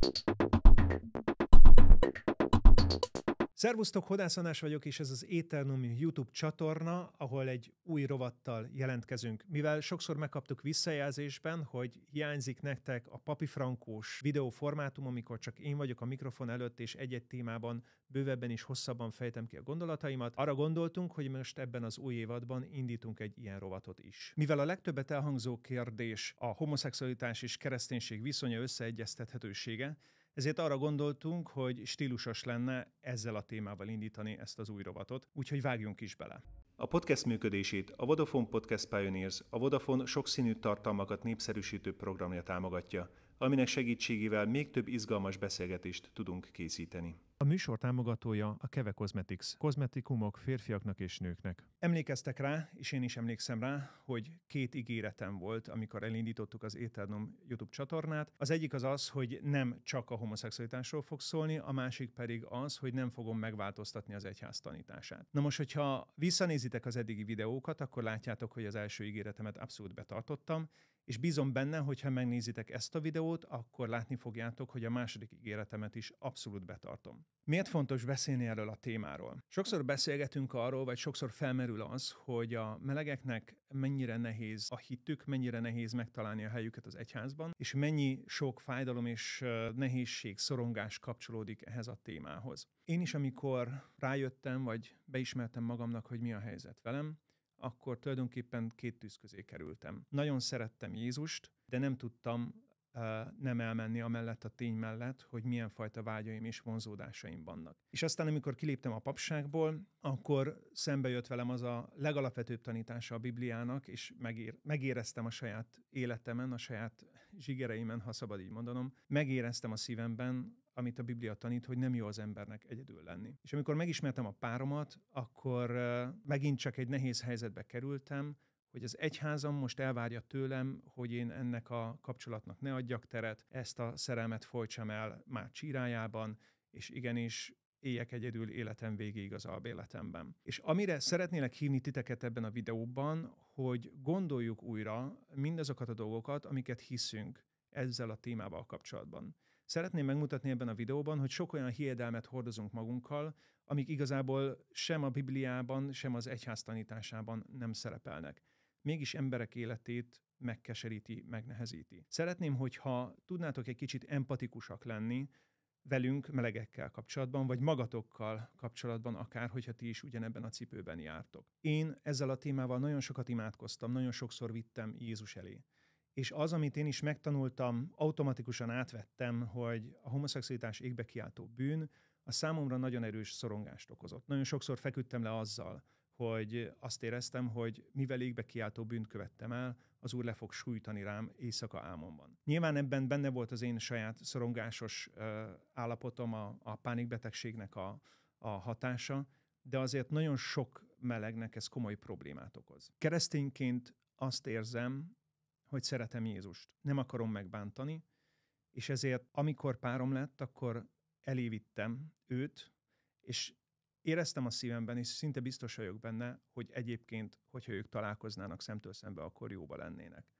Thank you. Szervusztok, Hodászanás vagyok, és ez az Ételnum YouTube csatorna, ahol egy új rovattal jelentkezünk. Mivel sokszor megkaptuk visszajelzésben, hogy hiányzik nektek a Papi frankós videóformátum, amikor csak én vagyok a mikrofon előtt, és egy-egy témában bővebben és hosszabban fejtem ki a gondolataimat, arra gondoltunk, hogy most ebben az új évadban indítunk egy ilyen rovatot is. Mivel a legtöbbet elhangzó kérdés a homoszexualitás és kereszténység viszonya összeegyeztethetősége, ezért arra gondoltunk, hogy stílusos lenne ezzel a témával indítani ezt az új rovatot, úgyhogy vágjunk is bele. A podcast működését a Vodafone Podcast Pioneers, a Vodafone sokszínű tartalmakat népszerűsítő programja támogatja, aminek segítségével még több izgalmas beszélgetést tudunk készíteni. A műsor támogatója a Keve Cosmetics, kozmetikumok férfiaknak és nőknek. Emlékeztek rá, és én is emlékszem rá, hogy két ígéretem volt, amikor elindítottuk az Éternom YouTube csatornát. Az egyik az az, hogy nem csak a homoszexualitásról fog szólni, a másik pedig az, hogy nem fogom megváltoztatni az egyház tanítását. Na most, hogyha visszanézitek az eddigi videókat, akkor látjátok, hogy az első ígéretemet abszolút betartottam, és bízom benne, hogy ha megnézitek ezt a videót, akkor látni fogjátok, hogy a második ígéretemet is abszolút betartom. Miért fontos beszélni erről a témáról? Sokszor beszélgetünk arról, vagy sokszor felmerül az, hogy a melegeknek mennyire nehéz a hitük, mennyire nehéz megtalálni a helyüket az egyházban, és mennyi sok fájdalom és nehézség, szorongás kapcsolódik ehhez a témához. Én is, amikor rájöttem, vagy beismertem magamnak, hogy mi a helyzet velem, akkor tulajdonképpen két tűz közé kerültem. Nagyon szerettem Jézust, de nem tudtam nem elmenni amellett a tény mellett, hogy milyen fajta vágyaim és vonzódásaim vannak. És aztán, amikor kiléptem a papságból, akkor szembe jött velem az a legalapvetőbb tanítása a Bibliának, és megér, megéreztem a saját életemen, a saját zsigereimen, ha szabad így mondanom, megéreztem a szívemben amit a Biblia tanít, hogy nem jó az embernek egyedül lenni. És amikor megismertem a páromat, akkor megint csak egy nehéz helyzetbe kerültem, hogy az egyházam most elvárja tőlem, hogy én ennek a kapcsolatnak ne adjak teret, ezt a szerelmet folytsam el már csírájában, és igenis éljek egyedül életem végéig az albéletemben. És amire szeretnélek hívni titeket ebben a videóban, hogy gondoljuk újra mindazokat a dolgokat, amiket hiszünk ezzel a témával kapcsolatban. Szeretném megmutatni ebben a videóban, hogy sok olyan hiedelmet hordozunk magunkkal, amik igazából sem a Bibliában, sem az egyház tanításában nem szerepelnek mégis emberek életét megkeseríti, megnehezíti. Szeretném, hogyha tudnátok egy kicsit empatikusak lenni velünk, melegekkel kapcsolatban, vagy magatokkal kapcsolatban akár, hogyha ti is ugyanebben a cipőben jártok. Én ezzel a témával nagyon sokat imádkoztam, nagyon sokszor vittem Jézus elé. És az, amit én is megtanultam, automatikusan átvettem, hogy a homoszexualitás égbe kiáltó bűn, a számomra nagyon erős szorongást okozott. Nagyon sokszor feküdtem le azzal, hogy azt éreztem, hogy mivel égbe kiáltó bűnt követtem el, az Úr le fog sújtani rám éjszaka álmomban. Nyilván ebben benne volt az én saját szorongásos állapotom, a, a pánikbetegségnek a, a hatása, de azért nagyon sok melegnek ez komoly problémát okoz. Keresztényként azt érzem, hogy szeretem Jézust. Nem akarom megbántani, és ezért amikor párom lett, akkor elévittem őt, és éreztem a szívemben, és szinte biztos vagyok benne, hogy egyébként, hogyha ők találkoznának szemtől szembe, akkor jóba lennének.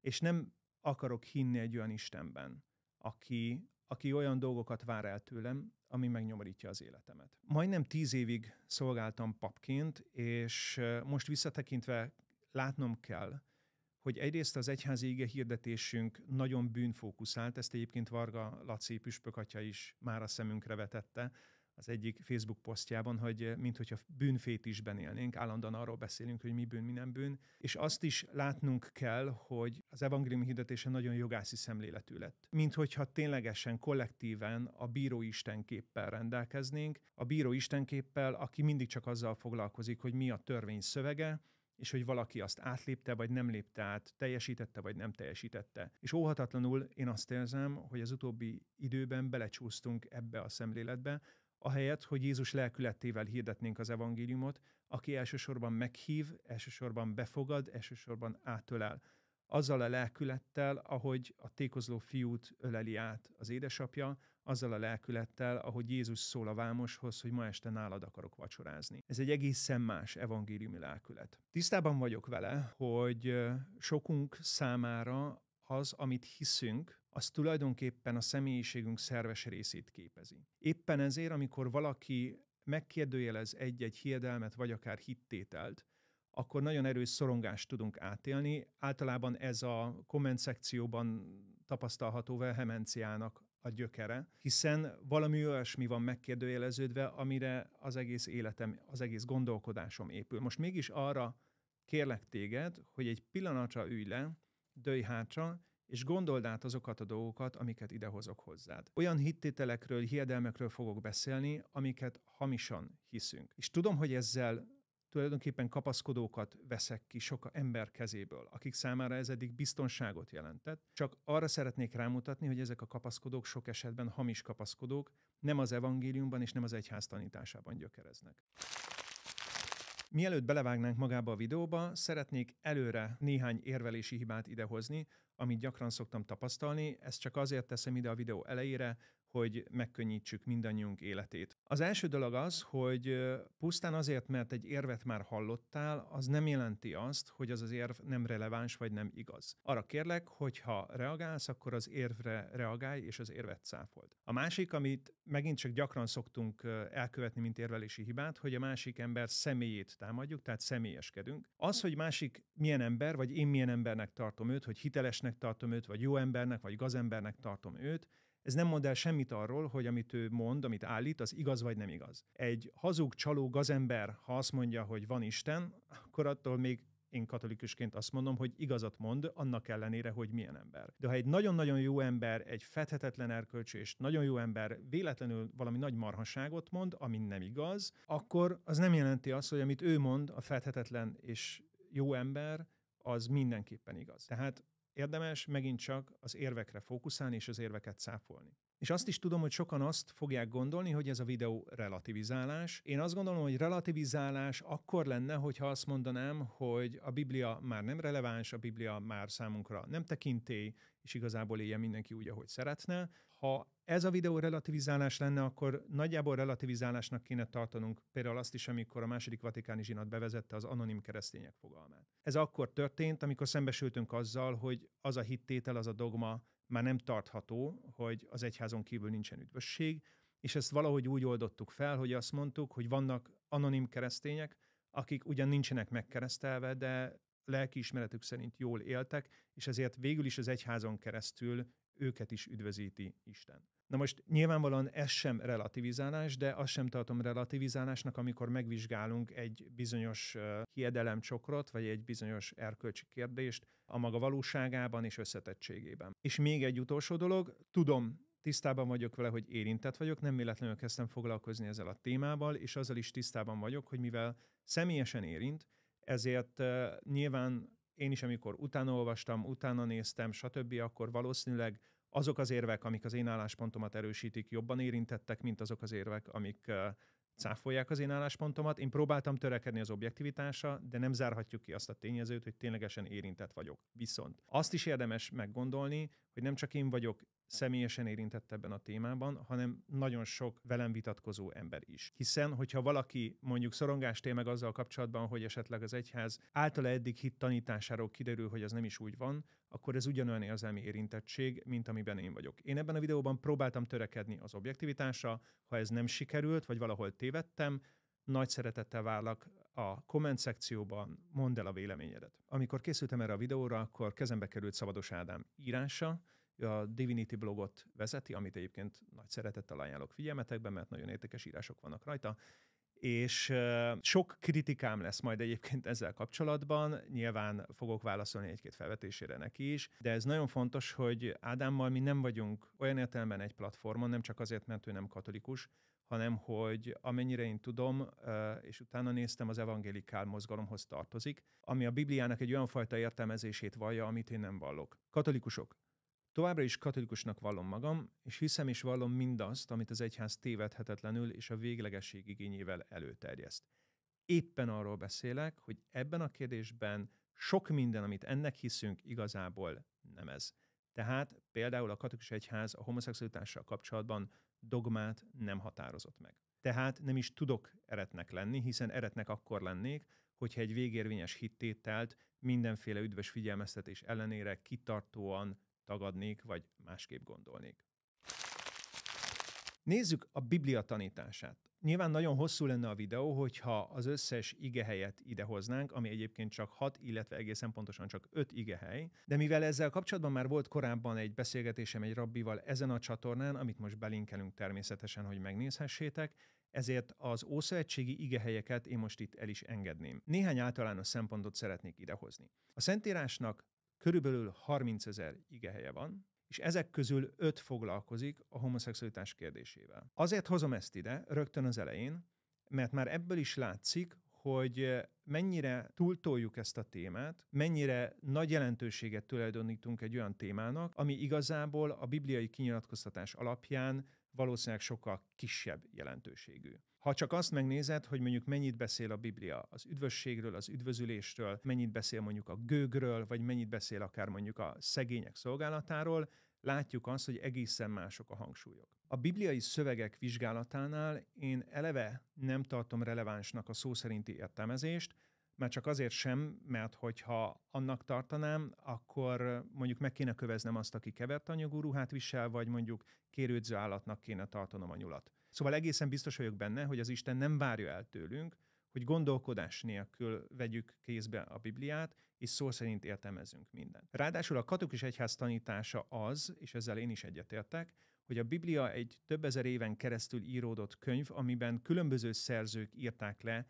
És nem akarok hinni egy olyan Istenben, aki, aki olyan dolgokat vár el tőlem, ami megnyomorítja az életemet. Majdnem tíz évig szolgáltam papként, és most visszatekintve látnom kell, hogy egyrészt az egyházi ige hirdetésünk nagyon bűnfókuszált, ezt egyébként Varga Laci püspökatya is már a szemünkre vetette, az egyik Facebook posztjában, hogy eh, minthogyha bűnfétisben élnénk, állandóan arról beszélünk, hogy mi bűn, mi nem bűn, és azt is látnunk kell, hogy az evangélium hirdetése nagyon jogászi szemléletű lett. Minthogyha ténylegesen, kollektíven a bíró istenképpel rendelkeznénk, a bíró istenképpel, aki mindig csak azzal foglalkozik, hogy mi a törvény szövege, és hogy valaki azt átlépte, vagy nem lépte át, teljesítette, vagy nem teljesítette. És óhatatlanul én azt érzem, hogy az utóbbi időben belecsúsztunk ebbe a szemléletbe, ahelyett, hogy Jézus lelkületével hirdetnénk az evangéliumot, aki elsősorban meghív, elsősorban befogad, elsősorban átölel. Azzal a lelkülettel, ahogy a tékozló fiút öleli át az édesapja, azzal a lelkülettel, ahogy Jézus szól a vámoshoz, hogy ma este nálad akarok vacsorázni. Ez egy egészen más evangéliumi lelkület. Tisztában vagyok vele, hogy sokunk számára az, amit hiszünk, az tulajdonképpen a személyiségünk szerves részét képezi. Éppen ezért, amikor valaki megkérdőjelez egy-egy hiedelmet, vagy akár hittételt, akkor nagyon erős szorongást tudunk átélni. Általában ez a komment szekcióban tapasztalható vehemenciának a gyökere, hiszen valami olyasmi van megkérdőjeleződve, amire az egész életem, az egész gondolkodásom épül. Most mégis arra kérlek téged, hogy egy pillanatra ülj le, dőj hátra, és gondold át azokat a dolgokat, amiket idehozok hozzád. Olyan hittételekről, hiedelmekről fogok beszélni, amiket hamisan hiszünk. És tudom, hogy ezzel tulajdonképpen kapaszkodókat veszek ki sok ember kezéből, akik számára ez eddig biztonságot jelentett. Csak arra szeretnék rámutatni, hogy ezek a kapaszkodók sok esetben hamis kapaszkodók, nem az evangéliumban és nem az egyház tanításában gyökereznek. Mielőtt belevágnánk magába a videóba, szeretnék előre néhány érvelési hibát idehozni, amit gyakran szoktam tapasztalni. Ezt csak azért teszem ide a videó elejére, hogy megkönnyítsük mindannyiunk életét. Az első dolog az, hogy pusztán azért, mert egy érvet már hallottál, az nem jelenti azt, hogy az az érv nem releváns vagy nem igaz. Arra kérlek, hogy ha reagálsz, akkor az érvre reagálj, és az érvet cáfold. A másik, amit megint csak gyakran szoktunk elkövetni, mint érvelési hibát, hogy a másik ember személyét támadjuk, tehát személyeskedünk. Az, hogy másik milyen ember, vagy én milyen embernek tartom őt, hogy hitelesnek tartom őt, vagy jó embernek, vagy gazembernek tartom őt, ez nem mond el semmit arról, hogy amit ő mond, amit állít, az igaz vagy nem igaz. Egy hazug, csaló gazember, ha azt mondja, hogy van Isten, akkor attól még én katolikusként azt mondom, hogy igazat mond, annak ellenére, hogy milyen ember. De ha egy nagyon-nagyon jó ember, egy fethetetlen erkölcsű és nagyon jó ember véletlenül valami nagy marhaságot mond, ami nem igaz, akkor az nem jelenti azt, hogy amit ő mond, a fethetetlen és jó ember, az mindenképpen igaz. Tehát érdemes megint csak az érvekre fókuszálni és az érveket száfolni. És azt is tudom, hogy sokan azt fogják gondolni, hogy ez a videó relativizálás. Én azt gondolom, hogy relativizálás akkor lenne, hogyha azt mondanám, hogy a Biblia már nem releváns, a Biblia már számunkra nem tekintély, és igazából éljen mindenki úgy, ahogy szeretne. Ha ez a videó relativizálás lenne, akkor nagyjából relativizálásnak kéne tartanunk például azt is, amikor a második vatikáni zsinat bevezette az anonim keresztények fogalmát. Ez akkor történt, amikor szembesültünk azzal, hogy az a hittétel, az a dogma már nem tartható, hogy az egyházon kívül nincsen üdvösség, és ezt valahogy úgy oldottuk fel, hogy azt mondtuk, hogy vannak anonim keresztények, akik ugyan nincsenek megkeresztelve, de lelkiismeretük szerint jól éltek, és ezért végül is az egyházon keresztül őket is üdvözíti Isten. Na most nyilvánvalóan ez sem relativizálás, de azt sem tartom relativizálásnak, amikor megvizsgálunk egy bizonyos hiedelemcsokrot, vagy egy bizonyos erkölcsi kérdést a maga valóságában és összetettségében. És még egy utolsó dolog, tudom, tisztában vagyok vele, hogy érintett vagyok, nem véletlenül kezdtem foglalkozni ezzel a témával, és azzal is tisztában vagyok, hogy mivel személyesen érint, ezért nyilván én is, amikor utána olvastam, utána néztem, stb., akkor valószínűleg azok az érvek, amik az én álláspontomat erősítik, jobban érintettek, mint azok az érvek, amik cáfolják az én álláspontomat. Én próbáltam törekedni az objektivitásra, de nem zárhatjuk ki azt a tényezőt, hogy ténylegesen érintett vagyok. Viszont azt is érdemes meggondolni, hogy nem csak én vagyok személyesen érintett ebben a témában, hanem nagyon sok velem vitatkozó ember is. Hiszen, hogyha valaki mondjuk szorongást él meg azzal kapcsolatban, hogy esetleg az egyház általa eddig hit tanításáról kiderül, hogy az nem is úgy van, akkor ez ugyanolyan érzelmi érintettség, mint amiben én vagyok. Én ebben a videóban próbáltam törekedni az objektivitásra, ha ez nem sikerült, vagy valahol tévedtem, nagy szeretettel várlak a komment szekcióban mondd el a véleményedet. Amikor készültem erre a videóra, akkor kezembe került Szabados Ádám írása, ő a Divinity blogot vezeti, amit egyébként nagy szeretettel ajánlok figyelmetekbe, mert nagyon értékes írások vannak rajta, és sok kritikám lesz majd egyébként ezzel kapcsolatban, nyilván fogok válaszolni egy-két felvetésére neki is, de ez nagyon fontos, hogy Ádámmal mi nem vagyunk olyan értelemben egy platformon, nem csak azért, mert ő nem katolikus, hanem hogy amennyire én tudom, és utána néztem, az evangélikál mozgalomhoz tartozik, ami a Bibliának egy olyan fajta értelmezését vallja, amit én nem vallok. Katolikusok. Továbbra is katolikusnak vallom magam, és hiszem és vallom mindazt, amit az egyház tévedhetetlenül és a véglegesség igényével előterjeszt. Éppen arról beszélek, hogy ebben a kérdésben sok minden, amit ennek hiszünk, igazából nem ez. Tehát például a katolikus egyház a homoszexualitással kapcsolatban dogmát nem határozott meg. Tehát nem is tudok eretnek lenni, hiszen eretnek akkor lennék, hogyha egy végérvényes hittételt mindenféle üdvös figyelmeztetés ellenére kitartóan tagadnék, vagy másképp gondolnék. Nézzük a Biblia tanítását. Nyilván nagyon hosszú lenne a videó, hogyha az összes igehelyet idehoznánk, ami egyébként csak hat, illetve egészen pontosan csak öt igehely. De mivel ezzel kapcsolatban már volt korábban egy beszélgetésem egy rabbival ezen a csatornán, amit most belinkelünk természetesen, hogy megnézhessétek, ezért az ószövetségi igehelyeket én most itt el is engedném. Néhány általános szempontot szeretnék idehozni. A Szentírásnak körülbelül 30 ezer igehelye van, és ezek közül öt foglalkozik a homoszexualitás kérdésével. Azért hozom ezt ide rögtön az elején, mert már ebből is látszik, hogy eh, mennyire túltoljuk ezt a témát, mennyire nagy jelentőséget tulajdonítunk egy olyan témának, ami igazából a bibliai kinyilatkoztatás alapján valószínűleg sokkal kisebb jelentőségű. Ha csak azt megnézed, hogy mondjuk mennyit beszél a Biblia az üdvösségről, az üdvözülésről, mennyit beszél mondjuk a gőgről, vagy mennyit beszél akár mondjuk a szegények szolgálatáról, látjuk azt, hogy egészen mások a hangsúlyok. A bibliai szövegek vizsgálatánál én eleve nem tartom relevánsnak a szó szerinti értelmezést, már csak azért sem, mert hogyha annak tartanám, akkor mondjuk meg kéne köveznem azt, aki kevert anyagú ruhát visel, vagy mondjuk kérődző állatnak kéne tartanom a nyulat. Szóval egészen biztos vagyok benne, hogy az Isten nem várja el tőlünk, hogy gondolkodás nélkül vegyük kézbe a Bibliát, és szó szerint értelmezünk mindent. Ráadásul a katolikus egyház tanítása az, és ezzel én is egyetértek, hogy a Biblia egy több ezer éven keresztül íródott könyv, amiben különböző szerzők írták le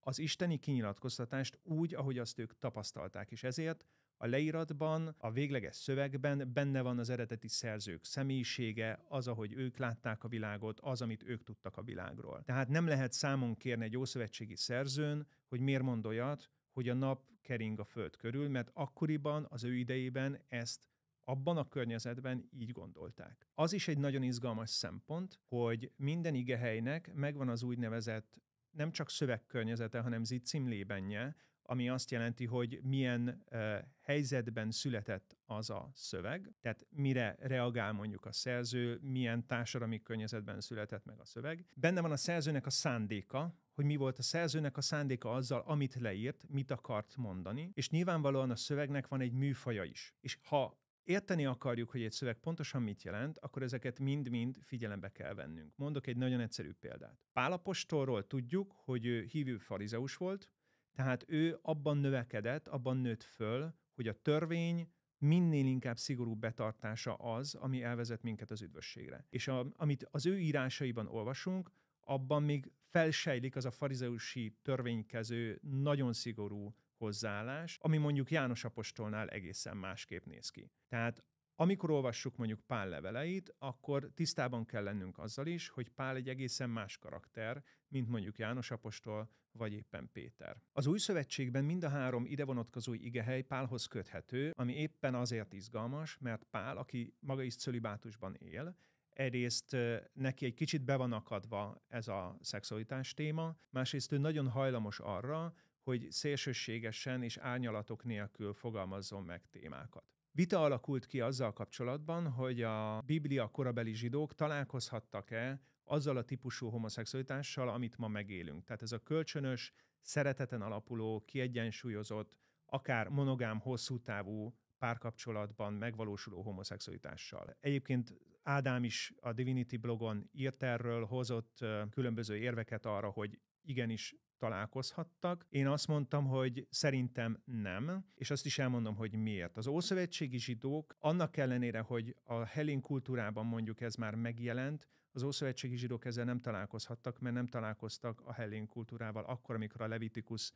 az isteni kinyilatkoztatást úgy, ahogy azt ők tapasztalták, és ezért a leíratban, a végleges szövegben benne van az eredeti szerzők személyisége, az, ahogy ők látták a világot, az, amit ők tudtak a világról. Tehát nem lehet számon kérni egy ószövetségi szerzőn, hogy miért mond olyat, hogy a nap kering a föld körül, mert akkoriban, az ő idejében ezt abban a környezetben így gondolták. Az is egy nagyon izgalmas szempont, hogy minden igehelynek megvan az úgynevezett nem csak szövegkörnyezete, hanem zicimlébenje, ami azt jelenti, hogy milyen uh, helyzetben született az a szöveg, tehát mire reagál mondjuk a szerző, milyen társadalmi környezetben született meg a szöveg. Benne van a szerzőnek a szándéka, hogy mi volt a szerzőnek a szándéka azzal, amit leírt, mit akart mondani, és nyilvánvalóan a szövegnek van egy műfaja is. És ha érteni akarjuk, hogy egy szöveg pontosan mit jelent, akkor ezeket mind-mind figyelembe kell vennünk. Mondok egy nagyon egyszerű példát. Pálapostorról tudjuk, hogy ő hívő farizeus volt, tehát ő abban növekedett, abban nőtt föl, hogy a törvény minél inkább szigorú betartása az, ami elvezet minket az üdvösségre. És a, amit az ő írásaiban olvasunk, abban még felsejlik az a farizeusi törvénykező nagyon szigorú hozzáállás, ami mondjuk János apostolnál egészen másképp néz ki. Tehát amikor olvassuk mondjuk Pál leveleit, akkor tisztában kell lennünk azzal is, hogy Pál egy egészen más karakter, mint mondjuk János apostol, vagy éppen Péter. Az új szövetségben mind a három ide vonatkozó igehely Pálhoz köthető, ami éppen azért izgalmas, mert Pál, aki maga is cölibátusban él, egyrészt neki egy kicsit be van akadva ez a szexualitás téma, másrészt ő nagyon hajlamos arra, hogy szélsőségesen és árnyalatok nélkül fogalmazzon meg témákat. Vita alakult ki azzal kapcsolatban, hogy a Biblia korabeli zsidók találkozhattak-e azzal a típusú homoszexualitással, amit ma megélünk. Tehát ez a kölcsönös, szereteten alapuló, kiegyensúlyozott, akár monogám, hosszú távú párkapcsolatban megvalósuló homoszexualitással. Egyébként Ádám is a Divinity blogon írt erről, hozott különböző érveket arra, hogy igenis találkozhattak. Én azt mondtam, hogy szerintem nem, és azt is elmondom, hogy miért. Az ószövetségi zsidók annak ellenére, hogy a helén kultúrában mondjuk ez már megjelent, az Ószövetségi zsidók ezzel nem találkozhattak, mert nem találkoztak a hellén kultúrával akkor, amikor a Levitikus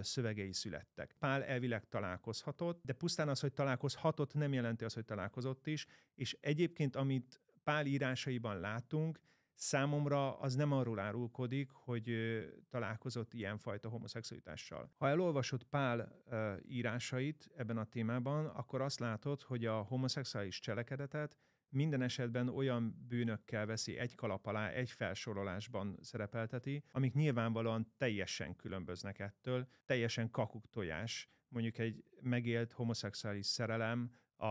szövegei születtek. Pál elvileg találkozhatott, de pusztán az, hogy találkozhatott, nem jelenti az, hogy találkozott is, és egyébként, amit Pál írásaiban látunk, számomra az nem arról árulkodik, hogy találkozott ilyenfajta homoszexualitással. Ha elolvasod Pál írásait ebben a témában, akkor azt látod, hogy a homoszexuális cselekedetet minden esetben olyan bűnökkel veszi egy kalap alá, egy felsorolásban szerepelteti, amik nyilvánvalóan teljesen különböznek ettől, teljesen kakuktojás, mondjuk egy megélt homoszexuális szerelem, a,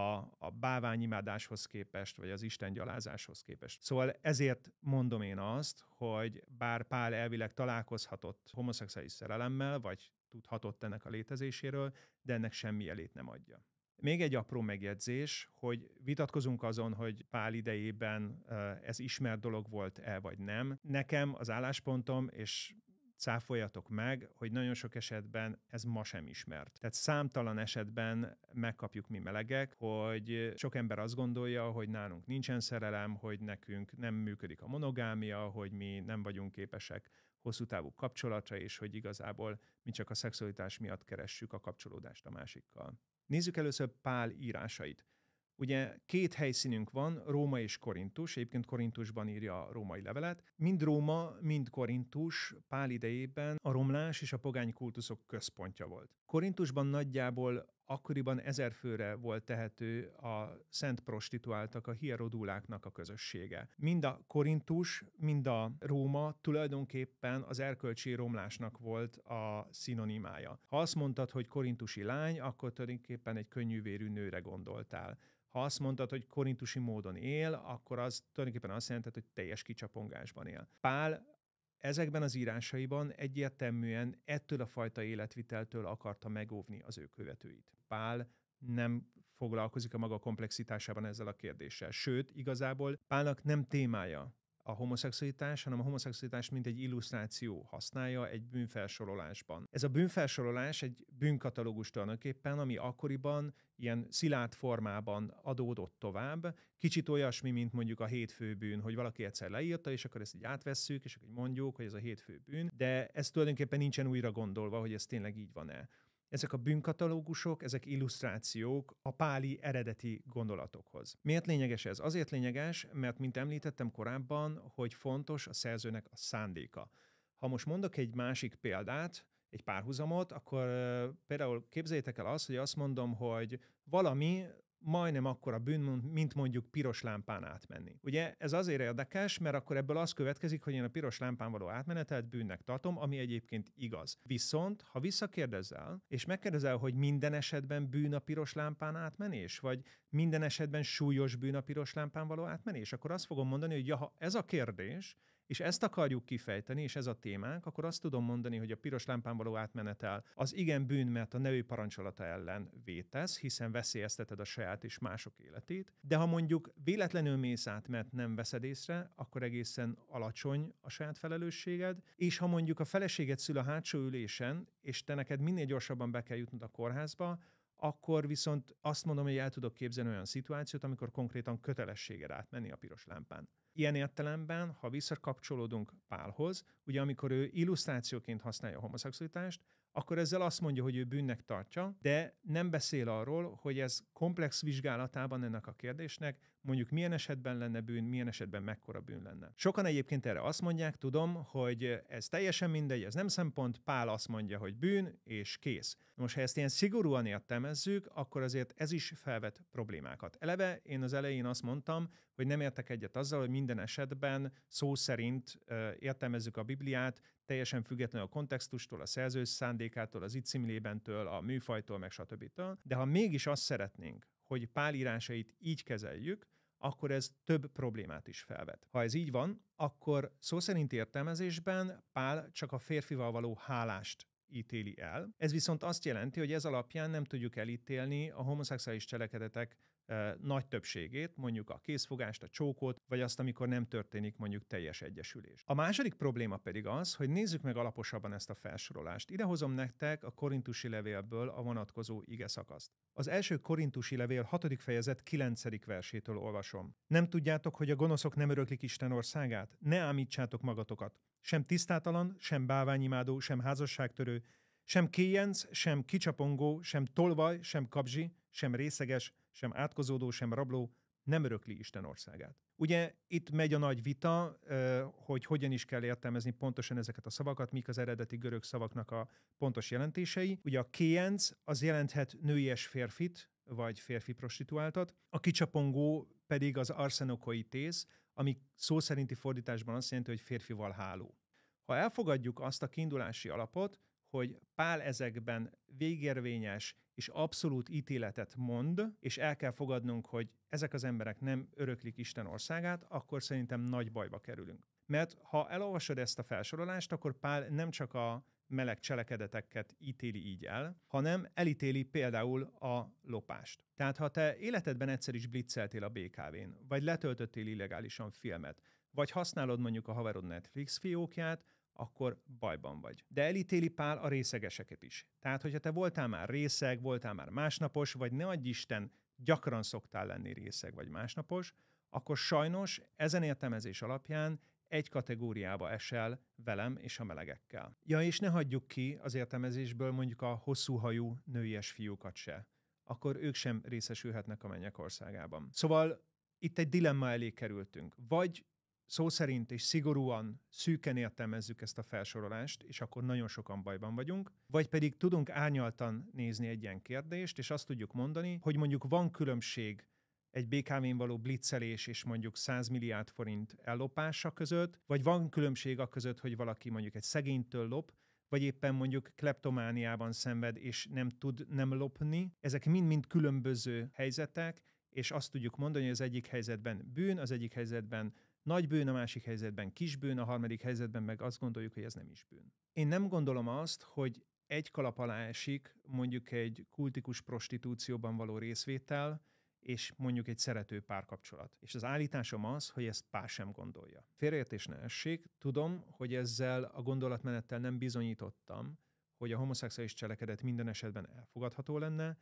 a báványimádáshoz képest, vagy az Isten gyalázáshoz képest. Szóval ezért mondom én azt, hogy bár Pál elvileg találkozhatott homoszexuális szerelemmel, vagy tudhatott ennek a létezéséről, de ennek semmi elét nem adja. Még egy apró megjegyzés, hogy vitatkozunk azon, hogy Pál idejében ez ismert dolog volt-e vagy nem. Nekem az álláspontom, és cáfoljatok meg, hogy nagyon sok esetben ez ma sem ismert. Tehát számtalan esetben megkapjuk mi melegek, hogy sok ember azt gondolja, hogy nálunk nincsen szerelem, hogy nekünk nem működik a monogámia, hogy mi nem vagyunk képesek hosszú távú kapcsolatra, és hogy igazából mi csak a szexualitás miatt keressük a kapcsolódást a másikkal. Nézzük először Pál írásait. Ugye két helyszínünk van, Róma és Korintus, egyébként Korintusban írja a római levelet. Mind Róma, mind Korintus Pál idejében a romlás és a pogány kultuszok központja volt. Korintusban nagyjából akkoriban ezer főre volt tehető a szent prostituáltak, a hierodúláknak a közössége. Mind a Korintus, mind a Róma tulajdonképpen az erkölcsi romlásnak volt a szinonimája. Ha azt mondtad, hogy korintusi lány, akkor tulajdonképpen egy könnyűvérű nőre gondoltál. Ha azt mondtad, hogy korintusi módon él, akkor az tulajdonképpen azt jelentett, hogy teljes kicsapongásban él. Pál ezekben az írásaiban egyértelműen ettől a fajta életviteltől akarta megóvni az ő követőit. Pál nem foglalkozik a maga komplexitásában ezzel a kérdéssel. Sőt, igazából Pálnak nem témája a homoszexualitás, hanem a homoszexualitás mint egy illusztráció használja egy bűnfelsorolásban. Ez a bűnfelsorolás egy bűnkatalógus tulajdonképpen, ami akkoriban ilyen szilárd formában adódott tovább. Kicsit olyasmi, mint mondjuk a hétfő bűn, hogy valaki egyszer leírta, és akkor ezt így átvesszük, és akkor mondjuk, hogy ez a hétfő bűn, de ez tulajdonképpen nincsen újra gondolva, hogy ez tényleg így van-e. Ezek a bűnkatalógusok, ezek illusztrációk a páli eredeti gondolatokhoz. Miért lényeges ez? Azért lényeges, mert mint említettem korábban, hogy fontos a szerzőnek a szándéka. Ha most mondok egy másik példát, egy párhuzamot, akkor például képzeljétek el azt, hogy azt mondom, hogy valami majdnem a bűn, mint mondjuk piros lámpán átmenni. Ugye ez azért érdekes, mert akkor ebből az következik, hogy én a piros lámpán való átmenetet bűnnek tartom, ami egyébként igaz. Viszont, ha visszakérdezel, és megkérdezel, hogy minden esetben bűn a piros lámpán átmenés, vagy minden esetben súlyos bűn a piros lámpán való átmenés, akkor azt fogom mondani, hogy ja, ha ez a kérdés, és ezt akarjuk kifejteni, és ez a témánk, akkor azt tudom mondani, hogy a piros lámpán való átmenetel az igen bűn, mert a nevű parancsolata ellen vétesz, hiszen veszélyezteted a saját és mások életét. De ha mondjuk véletlenül mész át, mert nem veszed észre, akkor egészen alacsony a saját felelősséged, és ha mondjuk a feleséged szül a hátsó ülésen, és te neked minél gyorsabban be kell jutnod a kórházba, akkor viszont azt mondom, hogy el tudok képzelni olyan szituációt, amikor konkrétan kötelességed átmenni a piros lámpán. Ilyen értelemben, ha visszakapcsolódunk Pálhoz, ugye amikor ő illusztrációként használja a homoszexualitást, akkor ezzel azt mondja, hogy ő bűnnek tartja, de nem beszél arról, hogy ez komplex vizsgálatában ennek a kérdésnek, mondjuk milyen esetben lenne bűn, milyen esetben mekkora bűn lenne. Sokan egyébként erre azt mondják, tudom, hogy ez teljesen mindegy, ez nem szempont, Pál azt mondja, hogy bűn, és kész. Most, ha ezt ilyen szigorúan értelmezzük, akkor azért ez is felvet problémákat. Eleve én az elején azt mondtam, hogy nem értek egyet azzal, hogy minden esetben szó szerint értelmezzük a Bibliát, teljesen függetlenül a kontextustól, a szerző szándékától, az itcimlébentől, a műfajtól, meg stb. De ha mégis azt szeretnénk, hogy pálírásait így kezeljük, akkor ez több problémát is felvet. Ha ez így van, akkor szó szerint értelmezésben Pál csak a férfival való hálást ítéli el. Ez viszont azt jelenti, hogy ez alapján nem tudjuk elítélni a homoszexuális cselekedetek nagy többségét, mondjuk a készfogást, a csókot, vagy azt, amikor nem történik mondjuk teljes egyesülés. A második probléma pedig az, hogy nézzük meg alaposabban ezt a felsorolást. Idehozom nektek a korintusi levélből a vonatkozó ige szakaszt. Az első korintusi levél 6. fejezet 9. versétől olvasom. Nem tudjátok, hogy a gonoszok nem öröklik Isten országát? Ne ámítsátok magatokat. Sem tisztátalan, sem báványimádó, sem házasságtörő, sem kéjenc, sem kicsapongó, sem tolvaj, sem kapzsi, sem részeges, sem átkozódó, sem rabló nem örökli Isten országát. Ugye itt megy a nagy vita, hogy hogyan is kell értelmezni pontosan ezeket a szavakat, mik az eredeti görög szavaknak a pontos jelentései. Ugye a kéjenc az jelenthet nőies férfit, vagy férfi prostituáltat, a kicsapongó pedig az tész, ami szó szerinti fordításban azt jelenti, hogy férfival háló. Ha elfogadjuk azt a kiindulási alapot, hogy Pál ezekben végérvényes és abszolút ítéletet mond, és el kell fogadnunk, hogy ezek az emberek nem öröklik Isten országát, akkor szerintem nagy bajba kerülünk. Mert ha elolvasod ezt a felsorolást, akkor Pál nem csak a meleg cselekedeteket ítéli így el, hanem elítéli például a lopást. Tehát ha te életedben egyszer is blitzeltél a BKV-n, vagy letöltöttél illegálisan filmet, vagy használod mondjuk a haverod Netflix fiókját, akkor bajban vagy. De elítéli Pál a részegeseket is. Tehát, hogyha te voltál már részeg, voltál már másnapos, vagy ne adj Isten, gyakran szoktál lenni részeg vagy másnapos, akkor sajnos ezen értelmezés alapján egy kategóriába esel velem és a melegekkel. Ja, és ne hagyjuk ki az értelmezésből mondjuk a hosszúhajú nőies fiúkat se. Akkor ők sem részesülhetnek a mennyek országában. Szóval itt egy dilemma elé kerültünk. Vagy szó szerint és szigorúan, szűken értelmezzük ezt a felsorolást, és akkor nagyon sokan bajban vagyunk, vagy pedig tudunk árnyaltan nézni egy ilyen kérdést, és azt tudjuk mondani, hogy mondjuk van különbség egy BKV-n való blitzelés és mondjuk 100 milliárd forint ellopása között, vagy van különbség a között, hogy valaki mondjuk egy szegénytől lop, vagy éppen mondjuk kleptomániában szenved és nem tud nem lopni. Ezek mind-mind különböző helyzetek, és azt tudjuk mondani, hogy az egyik helyzetben bűn, az egyik helyzetben nagy bűn a másik helyzetben, kis bűn a harmadik helyzetben, meg azt gondoljuk, hogy ez nem is bűn. Én nem gondolom azt, hogy egy kalap alá esik mondjuk egy kultikus prostitúcióban való részvétel, és mondjuk egy szerető párkapcsolat. És az állításom az, hogy ezt pár sem gondolja. Félreértés ne essék, tudom, hogy ezzel a gondolatmenettel nem bizonyítottam, hogy a homoszexuális cselekedet minden esetben elfogadható lenne,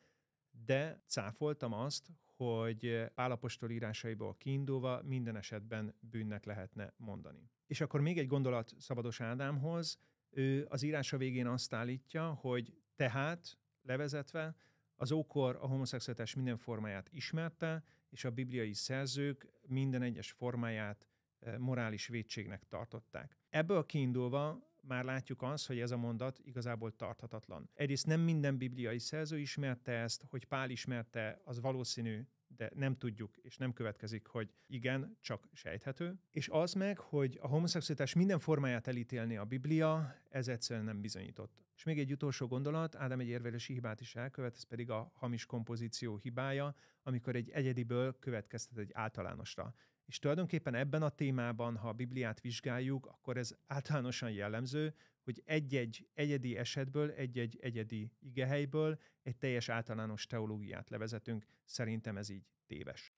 de cáfoltam azt, hogy eh, Pálapostól írásaiból kiindulva minden esetben bűnnek lehetne mondani. És akkor még egy gondolat Szabados Ádámhoz, ő az írása végén azt állítja, hogy tehát, levezetve, az ókor a homoszexualitás minden formáját ismerte, és a bibliai szerzők minden egyes formáját eh, morális védségnek tartották. Ebből kiindulva már látjuk azt, hogy ez a mondat igazából tarthatatlan. Egyrészt nem minden bibliai szerző ismerte ezt, hogy Pál ismerte, az valószínű, de nem tudjuk, és nem következik, hogy igen, csak sejthető. És az meg, hogy a homoszexualitás minden formáját elítélni a Biblia, ez egyszerűen nem bizonyított. És még egy utolsó gondolat, Ádám egy érvelési hibát is elkövet, ez pedig a hamis kompozíció hibája, amikor egy egyediből következtet egy általánosra. És tulajdonképpen ebben a témában, ha a Bibliát vizsgáljuk, akkor ez általánosan jellemző, hogy egy-egy egyedi esetből, egy-egy egyedi igehelyből egy teljes általános teológiát levezetünk. Szerintem ez így téves.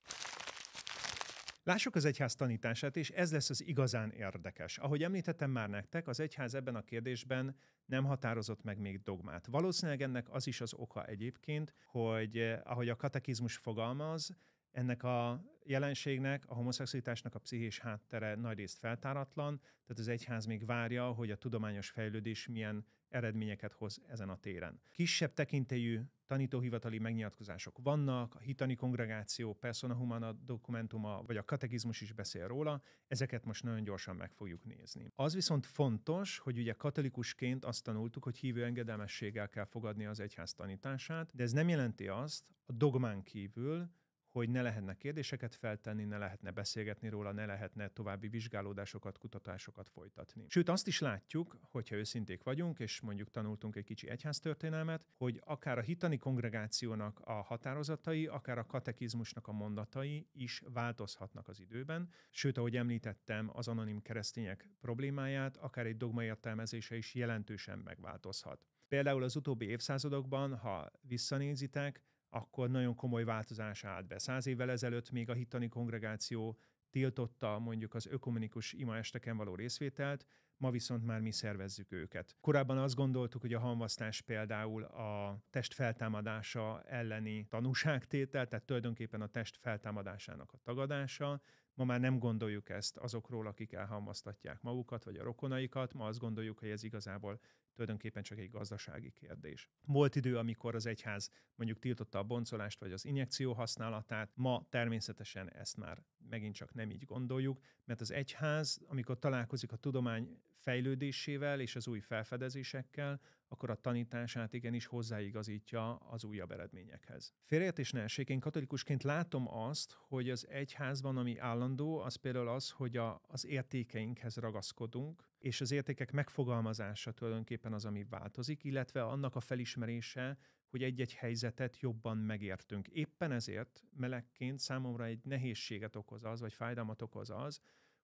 Lássuk az egyház tanítását, és ez lesz az igazán érdekes. Ahogy említettem már nektek, az egyház ebben a kérdésben nem határozott meg még dogmát. Valószínűleg ennek az is az oka egyébként, hogy eh, ahogy a katekizmus fogalmaz, ennek a jelenségnek, a homoszexualitásnak a pszichés háttere nagyrészt feltáratlan, tehát az egyház még várja, hogy a tudományos fejlődés milyen eredményeket hoz ezen a téren. Kisebb tekintélyű tanítóhivatali megnyilatkozások vannak, a hitani kongregáció persona humana dokumentuma, vagy a katekizmus is beszél róla, ezeket most nagyon gyorsan meg fogjuk nézni. Az viszont fontos, hogy ugye katolikusként azt tanultuk, hogy hívő engedelmességgel kell fogadni az egyház tanítását, de ez nem jelenti azt a dogmán kívül, hogy ne lehetne kérdéseket feltenni, ne lehetne beszélgetni róla, ne lehetne további vizsgálódásokat, kutatásokat folytatni. Sőt, azt is látjuk, hogyha őszinték vagyunk, és mondjuk tanultunk egy kicsi egyháztörténelmet, hogy akár a hitani kongregációnak a határozatai, akár a katekizmusnak a mondatai is változhatnak az időben. Sőt, ahogy említettem, az anonim keresztények problémáját, akár egy dogma értelmezése is jelentősen megváltozhat. Például az utóbbi évszázadokban, ha visszanézitek, akkor nagyon komoly változás állt be. Száz évvel ezelőtt még a hittani kongregáció tiltotta mondjuk az ökumenikus imaesteken való részvételt, ma viszont már mi szervezzük őket. Korábban azt gondoltuk, hogy a hamvasztás például a test feltámadása elleni tanúságtétel, tehát tulajdonképpen a test feltámadásának a tagadása. Ma már nem gondoljuk ezt azokról, akik elhamvasztatják magukat vagy a rokonaikat, ma azt gondoljuk, hogy ez igazából tulajdonképpen csak egy gazdasági kérdés. Volt idő, amikor az egyház mondjuk tiltotta a boncolást vagy az injekció használatát, ma természetesen ezt már megint csak nem így gondoljuk, mert az egyház, amikor találkozik a tudomány fejlődésével és az új felfedezésekkel, akkor a tanítását igenis hozzáigazítja az újabb eredményekhez. Félreértés ne essék, én katolikusként látom azt, hogy az egyházban, ami állandó, az például az, hogy a, az értékeinkhez ragaszkodunk, és az értékek megfogalmazása tulajdonképpen az, ami változik, illetve annak a felismerése, hogy egy-egy helyzetet jobban megértünk. Éppen ezért melegként számomra egy nehézséget okoz az, vagy fájdalmat okoz az,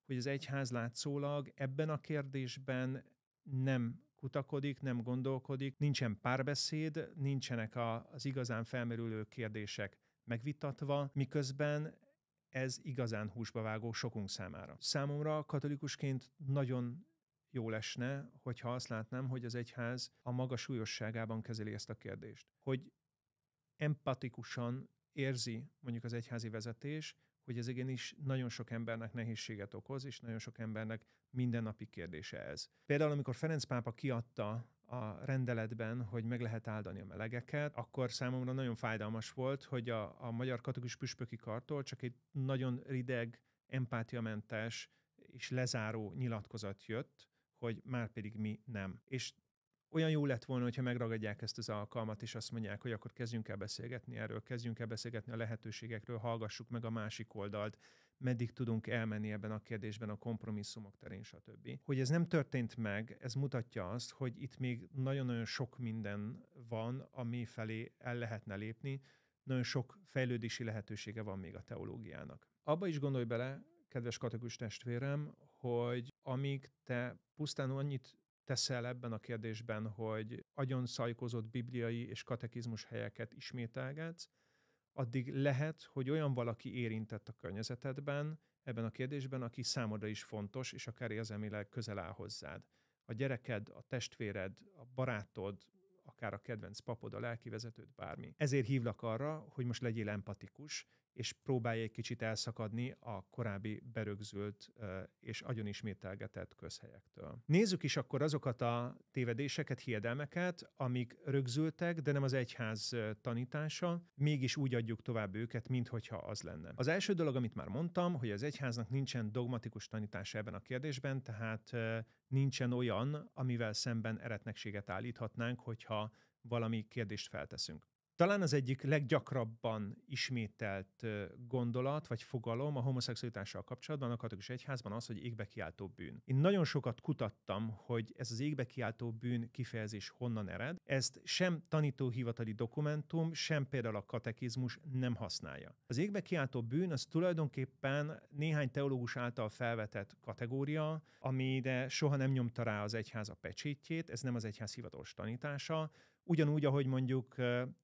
hogy az egyház látszólag ebben a kérdésben nem kutakodik, nem gondolkodik, nincsen párbeszéd, nincsenek a, az igazán felmerülő kérdések megvitatva, miközben ez igazán húsba vágó sokunk számára. Számomra katolikusként nagyon jó lesne, hogyha azt látnám, hogy az egyház a maga súlyosságában kezeli ezt a kérdést. Hogy empatikusan érzi mondjuk az egyházi vezetés, hogy ez igenis nagyon sok embernek nehézséget okoz, és nagyon sok embernek mindennapi kérdése ez. Például, amikor Ferenc pápa kiadta a rendeletben, hogy meg lehet áldani a melegeket, akkor számomra nagyon fájdalmas volt, hogy a, a magyar katolikus püspöki kartól csak egy nagyon rideg, empátiamentes és lezáró nyilatkozat jött, hogy már pedig mi nem. És olyan jó lett volna, hogyha megragadják ezt az alkalmat, és azt mondják, hogy akkor kezdjünk el beszélgetni erről, kezdjünk el beszélgetni a lehetőségekről, hallgassuk meg a másik oldalt, meddig tudunk elmenni ebben a kérdésben a kompromisszumok terén, stb. Hogy ez nem történt meg, ez mutatja azt, hogy itt még nagyon-nagyon sok minden van, ami felé el lehetne lépni, nagyon sok fejlődési lehetősége van még a teológiának. Abba is gondolj bele, kedves katekus testvérem, hogy amíg te pusztán annyit teszel ebben a kérdésben, hogy agyon szajkozott bibliai és katekizmus helyeket ismételgetsz, addig lehet, hogy olyan valaki érintett a környezetedben, ebben a kérdésben, aki számodra is fontos, és akár érzelmileg közel áll hozzád. A gyereked, a testvéred, a barátod, akár a kedvenc papod, a lelkivezetőd, bármi. Ezért hívlak arra, hogy most legyél empatikus, és próbálja egy kicsit elszakadni a korábbi berögzült és agyon ismételgetett közhelyektől. Nézzük is akkor azokat a tévedéseket, hiedelmeket, amik rögzültek, de nem az egyház tanítása, mégis úgy adjuk tovább őket, minthogyha az lenne. Az első dolog, amit már mondtam, hogy az egyháznak nincsen dogmatikus tanítása ebben a kérdésben, tehát nincsen olyan, amivel szemben eretnekséget állíthatnánk, hogyha valami kérdést felteszünk. Talán az egyik leggyakrabban ismételt gondolat vagy fogalom a homoszexualitással kapcsolatban a katolikus egyházban az, hogy égbe kiáltó bűn. Én nagyon sokat kutattam, hogy ez az égbe kiáltó bűn kifejezés honnan ered. Ezt sem tanítóhivatali dokumentum, sem például a katekizmus nem használja. Az égbe kiáltó bűn az tulajdonképpen néhány teológus által felvetett kategória, amire soha nem nyomta rá az egyház a pecsétjét, ez nem az egyház hivatalos tanítása, Ugyanúgy, ahogy mondjuk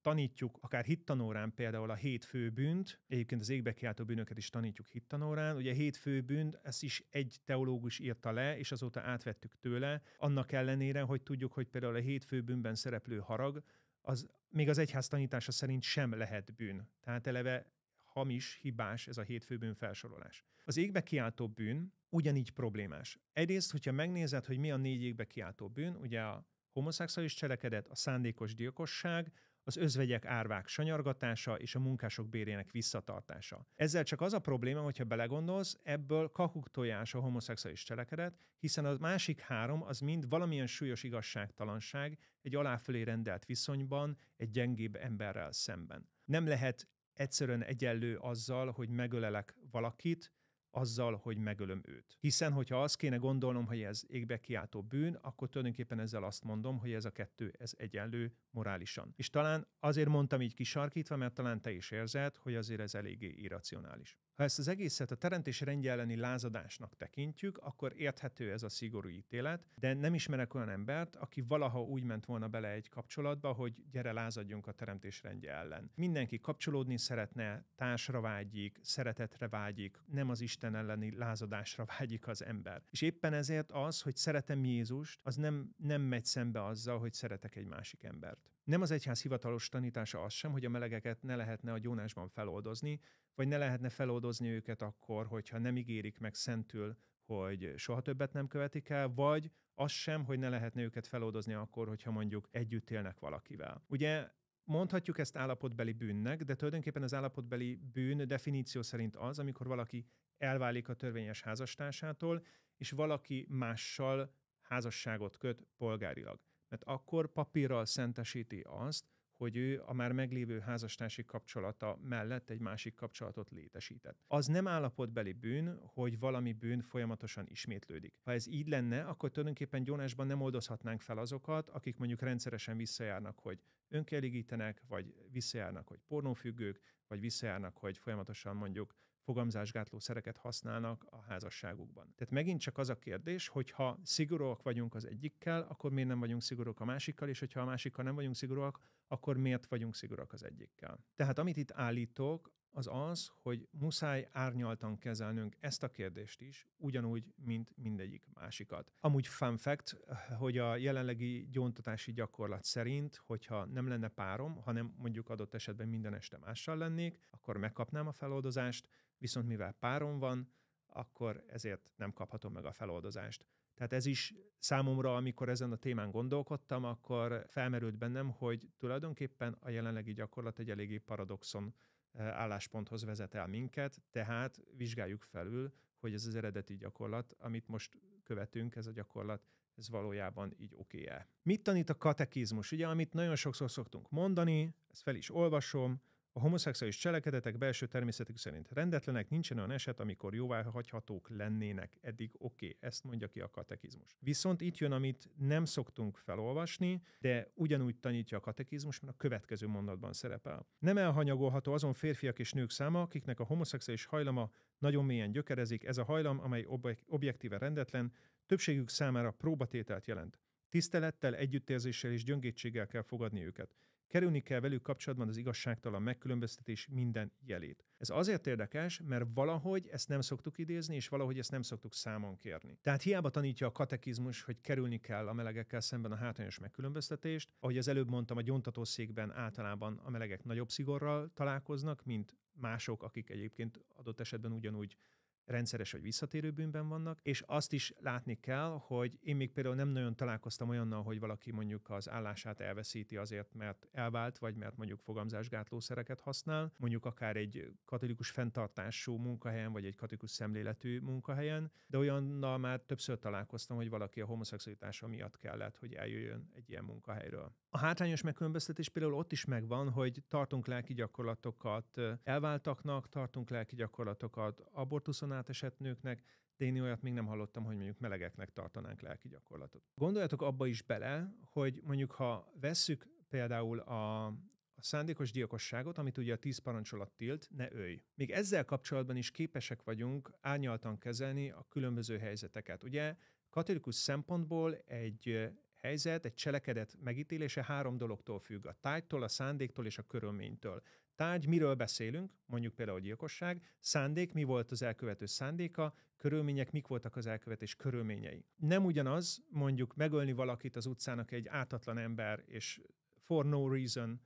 tanítjuk akár hittanórán például a hét főbűnt, egyébként az égbe kiáltó bűnöket is tanítjuk hittanórán, ugye a hét főbűnt, ezt is egy teológus írta le, és azóta átvettük tőle, annak ellenére, hogy tudjuk, hogy például a hét főbűnben szereplő harag, az még az egyház tanítása szerint sem lehet bűn. Tehát eleve hamis, hibás ez a hét főbűn felsorolás. Az égbe kiáltó bűn ugyanígy problémás. Egyrészt, hogyha megnézed, hogy mi a négy égbe kiáltó bűn, ugye a homoszexuális cselekedet, a szándékos gyilkosság, az özvegyek árvák sanyargatása és a munkások bérének visszatartása. Ezzel csak az a probléma, hogyha belegondolsz, ebből kakuktojás a homoszexuális cselekedet, hiszen a másik három az mind valamilyen súlyos igazságtalanság egy aláfölé rendelt viszonyban egy gyengébb emberrel szemben. Nem lehet egyszerűen egyenlő azzal, hogy megölelek valakit, azzal, hogy megölöm őt. Hiszen, hogyha azt kéne gondolnom, hogy ez égbe kiáltó bűn, akkor tulajdonképpen ezzel azt mondom, hogy ez a kettő, ez egyenlő morálisan. És talán azért mondtam így kisarkítva, mert talán te is érzed, hogy azért ez eléggé irracionális. Ha ezt az egészet a teremtés rendje elleni lázadásnak tekintjük, akkor érthető ez a szigorú ítélet, de nem ismerek olyan embert, aki valaha úgy ment volna bele egy kapcsolatba, hogy gyere lázadjunk a teremtés rendje ellen. Mindenki kapcsolódni szeretne, társra vágyik, szeretetre vágyik, nem az Isten elleni lázadásra vágyik az ember. És éppen ezért az, hogy szeretem Jézust, az nem, nem megy szembe azzal, hogy szeretek egy másik embert. Nem az egyház hivatalos tanítása az sem, hogy a melegeket ne lehetne a gyónásban feloldozni, vagy ne lehetne feloldozni őket akkor, hogyha nem ígérik meg szentül, hogy soha többet nem követik el, vagy az sem, hogy ne lehetne őket feloldozni akkor, hogyha mondjuk együtt élnek valakivel. Ugye mondhatjuk ezt állapotbeli bűnnek, de tulajdonképpen az állapotbeli bűn definíció szerint az, amikor valaki elválik a törvényes házastársától, és valaki mással házasságot köt polgárilag mert akkor papírral szentesíti azt, hogy ő a már meglévő házastársi kapcsolata mellett egy másik kapcsolatot létesített. Az nem állapotbeli bűn, hogy valami bűn folyamatosan ismétlődik. Ha ez így lenne, akkor tulajdonképpen gyónásban nem oldozhatnánk fel azokat, akik mondjuk rendszeresen visszajárnak, hogy önkielégítenek, vagy visszajárnak, hogy pornófüggők, vagy visszajárnak, hogy folyamatosan mondjuk fogamzásgátló szereket használnak a házasságukban. Tehát megint csak az a kérdés, hogy ha szigorúak vagyunk az egyikkel, akkor miért nem vagyunk szigorúak a másikkal, és hogyha a másikkal nem vagyunk szigorúak, akkor miért vagyunk szigorúak az egyikkel. Tehát amit itt állítok, az az, hogy muszáj árnyaltan kezelnünk ezt a kérdést is, ugyanúgy, mint mindegyik másikat. Amúgy fun fact, hogy a jelenlegi gyóntatási gyakorlat szerint, hogyha nem lenne párom, hanem mondjuk adott esetben minden este mással lennék, akkor megkapnám a feloldozást, viszont mivel párom van, akkor ezért nem kaphatom meg a feloldozást. Tehát ez is számomra, amikor ezen a témán gondolkodtam, akkor felmerült bennem, hogy tulajdonképpen a jelenlegi gyakorlat egy eléggé paradoxon eh, állásponthoz vezet el minket, tehát vizsgáljuk felül, hogy ez az eredeti gyakorlat, amit most követünk, ez a gyakorlat, ez valójában így oké -e. Mit tanít a katekizmus? Ugye, amit nagyon sokszor szoktunk mondani, ezt fel is olvasom, a homoszexuális cselekedetek belső természetük szerint rendetlenek, nincsen olyan eset, amikor jóváhagyhatók lennének. Eddig oké, okay, ezt mondja ki a katekizmus. Viszont itt jön, amit nem szoktunk felolvasni, de ugyanúgy tanítja a katekizmus, mert a következő mondatban szerepel. Nem elhanyagolható azon férfiak és nők száma, akiknek a homoszexuális hajlama nagyon mélyen gyökerezik, ez a hajlam, amely objektíve rendetlen, többségük számára próbatételt jelent. Tisztelettel, együttérzéssel és gyöngétséggel kell fogadni őket. Kerülni kell velük kapcsolatban az igazságtalan megkülönböztetés minden jelét. Ez azért érdekes, mert valahogy ezt nem szoktuk idézni, és valahogy ezt nem szoktuk számon kérni. Tehát hiába tanítja a katekizmus, hogy kerülni kell a melegekkel szemben a hátrányos megkülönböztetést. Ahogy az előbb mondtam, a gyontatószékben általában a melegek nagyobb szigorral találkoznak, mint mások, akik egyébként adott esetben ugyanúgy rendszeres vagy visszatérő bűnben vannak, és azt is látni kell, hogy én még például nem nagyon találkoztam olyannal, hogy valaki mondjuk az állását elveszíti azért, mert elvált, vagy mert mondjuk fogamzásgátlószereket használ, mondjuk akár egy katolikus fenntartású munkahelyen, vagy egy katolikus szemléletű munkahelyen, de olyannal már többször találkoztam, hogy valaki a homoszexualitása miatt kellett, hogy eljöjjön egy ilyen munkahelyről. A hátrányos megkülönböztetés például ott is megvan, hogy tartunk lelki gyakorlatokat elváltaknak, tartunk lelki gyakorlatokat abortuszon átesett nőknek, de én olyat még nem hallottam, hogy mondjuk melegeknek tartanánk lelki gyakorlatot. Gondoljatok abba is bele, hogy mondjuk ha vesszük például a, a szándékos gyilkosságot, amit ugye a tíz parancsolat tilt, ne ölj. Még ezzel kapcsolatban is képesek vagyunk árnyaltan kezelni a különböző helyzeteket. Ugye katolikus szempontból egy helyzet, egy cselekedet megítélése három dologtól függ. A tájtól, a szándéktól és a körülménytől tárgy, miről beszélünk, mondjuk például a gyilkosság, szándék, mi volt az elkövető szándéka, körülmények, mik voltak az elkövetés körülményei. Nem ugyanaz mondjuk megölni valakit az utcának egy átatlan ember, és for no reason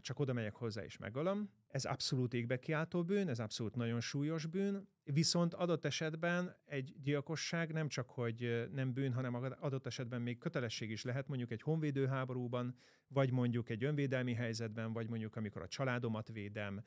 csak oda megyek hozzá és megölöm, ez abszolút égbekiáltó bűn, ez abszolút nagyon súlyos bűn, viszont adott esetben egy gyilkosság nem csak, hogy nem bűn, hanem adott esetben még kötelesség is lehet, mondjuk egy honvédőháborúban, vagy mondjuk egy önvédelmi helyzetben, vagy mondjuk amikor a családomat védem,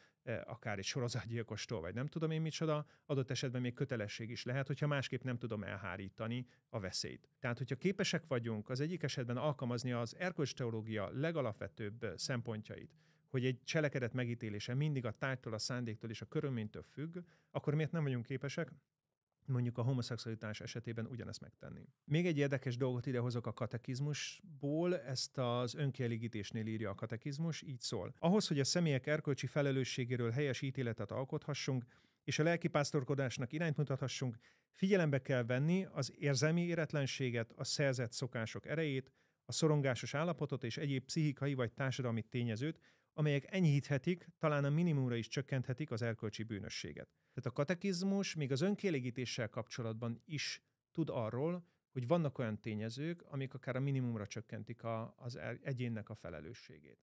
akár egy sorozatgyilkostól, vagy nem tudom én micsoda, adott esetben még kötelesség is lehet, hogyha másképp nem tudom elhárítani a veszélyt. Tehát, hogyha képesek vagyunk az egyik esetben alkalmazni az erkölcsteológia legalapvetőbb szempontjait, hogy egy cselekedet megítélése mindig a tájtól, a szándéktól és a körülménytől függ, akkor miért nem vagyunk képesek mondjuk a homoszexualitás esetében ugyanezt megtenni. Még egy érdekes dolgot idehozok a katekizmusból, ezt az önkielégítésnél írja a katekizmus, így szól. Ahhoz, hogy a személyek erkölcsi felelősségéről helyes ítéletet alkothassunk, és a lelkipásztorkodásnak irányt mutathassunk, figyelembe kell venni az érzelmi éretlenséget, a szerzett szokások erejét, a szorongásos állapotot és egyéb pszichikai vagy társadalmi tényezőt, amelyek enyhíthetik, talán a minimumra is csökkenthetik az erkölcsi bűnösséget. Tehát a katekizmus még az önkielégítéssel kapcsolatban is tud arról, hogy vannak olyan tényezők, amik akár a minimumra csökkentik a, az egyénnek a felelősségét.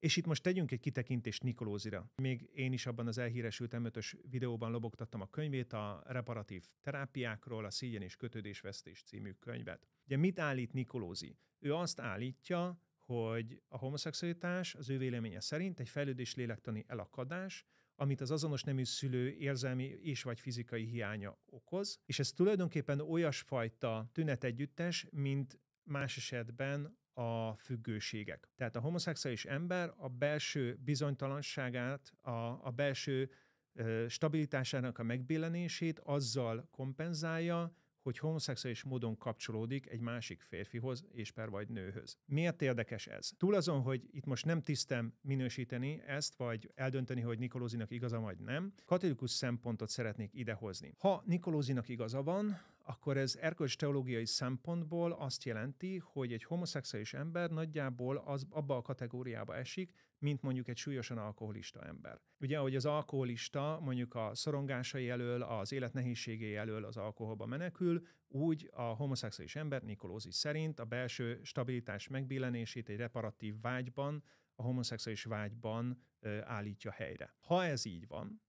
És itt most tegyünk egy kitekintést Nikolózira. Még én is abban az elhíresült m videóban lobogtattam a könyvét, a reparatív terápiákról, a Szígyen és kötődésvesztés című könyvet. Ugye mit állít Nikolózi? Ő azt állítja, hogy a homoszexualitás az ő véleménye szerint egy fejlődés lélektani elakadás, amit az azonos nemű szülő érzelmi és vagy fizikai hiánya okoz, és ez tulajdonképpen olyasfajta tünetegyüttes, mint más esetben a függőségek. Tehát a homoszexuális ember a belső bizonytalanságát, a, a belső ö, stabilitásának a megbillenését azzal kompenzálja, hogy homoszexuális módon kapcsolódik egy másik férfihoz és per vagy nőhöz. Miért érdekes ez? Túl azon, hogy itt most nem tisztem minősíteni ezt, vagy eldönteni, hogy Nikolózinak igaza vagy nem, katolikus szempontot szeretnék idehozni. Ha Nikolózinak igaza van, akkor ez erkölcs teológiai szempontból azt jelenti, hogy egy homoszexuális ember nagyjából az, abba a kategóriába esik, mint mondjuk egy súlyosan alkoholista ember. Ugye, ahogy az alkoholista mondjuk a szorongásai elől, az élet nehézségei elől az alkoholba menekül, úgy a homoszexuális ember Nikolózi szerint a belső stabilitás megbillenését egy reparatív vágyban, a homoszexuális vágyban ö, állítja helyre. Ha ez így van,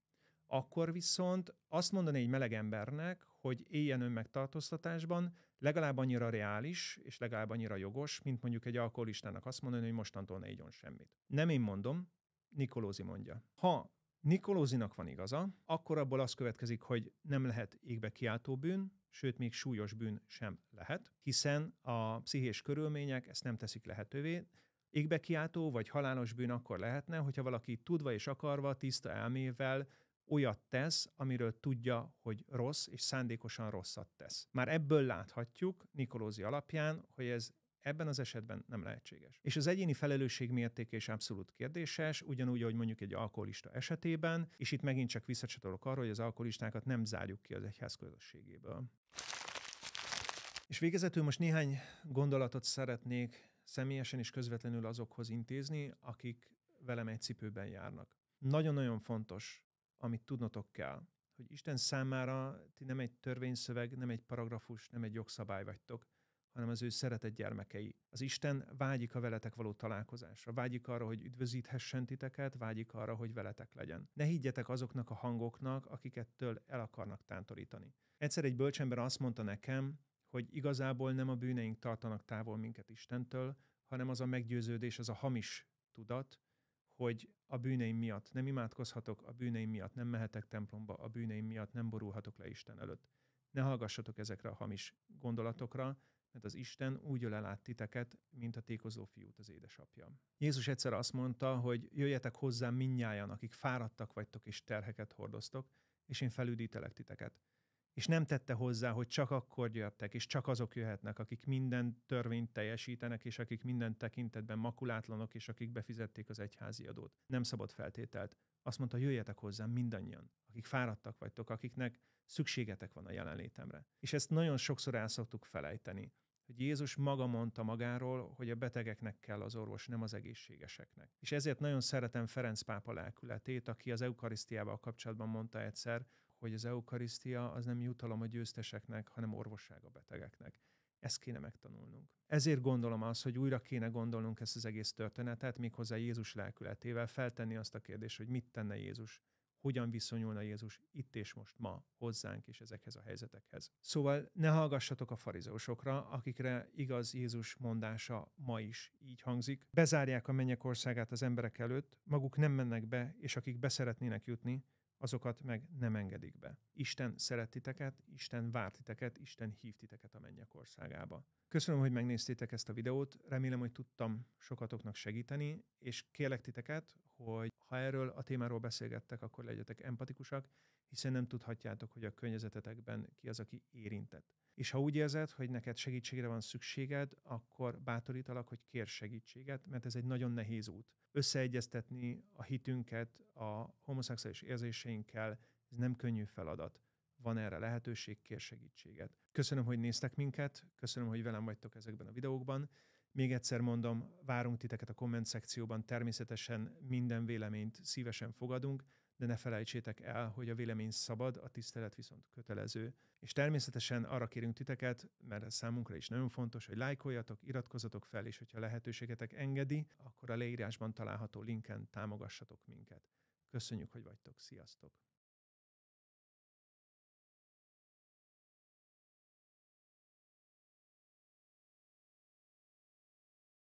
akkor viszont azt mondani egy meleg embernek, hogy éljen megtartóztatásban, legalább annyira reális és legalább annyira jogos, mint mondjuk egy alkoholistának azt mondani, hogy mostantól ne igyon semmit. Nem én mondom, Nikolózi mondja. Ha Nikolózinak van igaza, akkor abból az következik, hogy nem lehet égbe kiáltó bűn, sőt még súlyos bűn sem lehet, hiszen a pszichés körülmények ezt nem teszik lehetővé, kiáltó vagy halálos bűn akkor lehetne, hogyha valaki tudva és akarva, tiszta elmével olyat tesz, amiről tudja, hogy rossz, és szándékosan rosszat tesz. Már ebből láthatjuk Nikolózi alapján, hogy ez Ebben az esetben nem lehetséges. És az egyéni felelősség mértéke is abszolút kérdéses, ugyanúgy, ahogy mondjuk egy alkoholista esetében, és itt megint csak visszacsatolok arra, hogy az alkoholistákat nem zárjuk ki az egyház közösségéből. És végezetül most néhány gondolatot szeretnék személyesen és közvetlenül azokhoz intézni, akik velem egy cipőben járnak. Nagyon-nagyon fontos amit tudnotok kell. Hogy Isten számára ti nem egy törvényszöveg, nem egy paragrafus, nem egy jogszabály vagytok, hanem az ő szeretett gyermekei. Az Isten vágyik a veletek való találkozásra, vágyik arra, hogy üdvözíthessen titeket, vágyik arra, hogy veletek legyen. Ne higgyetek azoknak a hangoknak, akik ettől el akarnak tántorítani. Egyszer egy bölcsember azt mondta nekem, hogy igazából nem a bűneink tartanak távol minket Istentől, hanem az a meggyőződés, az a hamis tudat, hogy a bűneim miatt nem imádkozhatok, a bűneim miatt nem mehetek templomba, a bűneim miatt nem borulhatok le Isten előtt. Ne hallgassatok ezekre a hamis gondolatokra, mert az Isten úgy ölel át titeket, mint a tékozó fiút az édesapja. Jézus egyszer azt mondta, hogy jöjjetek hozzám minnyájan, akik fáradtak vagytok és terheket hordoztok, és én felüdítelek titeket és nem tette hozzá, hogy csak akkor jöttek, és csak azok jöhetnek, akik minden törvényt teljesítenek, és akik minden tekintetben makulátlanok, és akik befizették az egyházi adót. Nem szabad feltételt. Azt mondta, jöjjetek hozzám mindannyian, akik fáradtak vagytok, akiknek szükségetek van a jelenlétemre. És ezt nagyon sokszor el szoktuk felejteni, hogy Jézus maga mondta magáról, hogy a betegeknek kell az orvos, nem az egészségeseknek. És ezért nagyon szeretem Ferenc pápa lelkületét, aki az eukarisztiával kapcsolatban mondta egyszer, hogy az eukarisztia az nem jutalom a győzteseknek, hanem orvosság a betegeknek. Ezt kéne megtanulnunk. Ezért gondolom azt, hogy újra kéne gondolnunk ezt az egész történetet, méghozzá Jézus lelkületével, feltenni azt a kérdést, hogy mit tenne Jézus, hogyan viszonyulna Jézus itt és most ma hozzánk és ezekhez a helyzetekhez. Szóval ne hallgassatok a farizeusokra, akikre igaz Jézus mondása ma is így hangzik. Bezárják a mennyek országát az emberek előtt, maguk nem mennek be, és akik beszeretnének jutni, azokat meg nem engedik be. Isten szeret titeket, Isten vár titeket, Isten hív titeket a mennyek országába. Köszönöm, hogy megnéztétek ezt a videót, remélem, hogy tudtam sokatoknak segíteni, és kérlek titeket, hogy ha erről a témáról beszélgettek, akkor legyetek empatikusak, hiszen nem tudhatjátok, hogy a környezetetekben ki az, aki érintett. És ha úgy érzed, hogy neked segítségre van szükséged, akkor bátorítalak, hogy kér segítséget, mert ez egy nagyon nehéz út. Összeegyeztetni a hitünket a homoszexuális érzéseinkkel, ez nem könnyű feladat. Van erre lehetőség, kér segítséget. Köszönöm, hogy néztek minket, köszönöm, hogy velem vagytok ezekben a videókban. Még egyszer mondom, várunk titeket a komment szekcióban, természetesen minden véleményt szívesen fogadunk, de ne felejtsétek el, hogy a vélemény szabad, a tisztelet viszont kötelező. És természetesen arra kérünk titeket, mert ez számunkra is nagyon fontos, hogy lájkoljatok, iratkozatok fel, és hogyha lehetőségetek engedi, akkor a leírásban található linken támogassatok minket. Köszönjük, hogy vagytok. Sziasztok!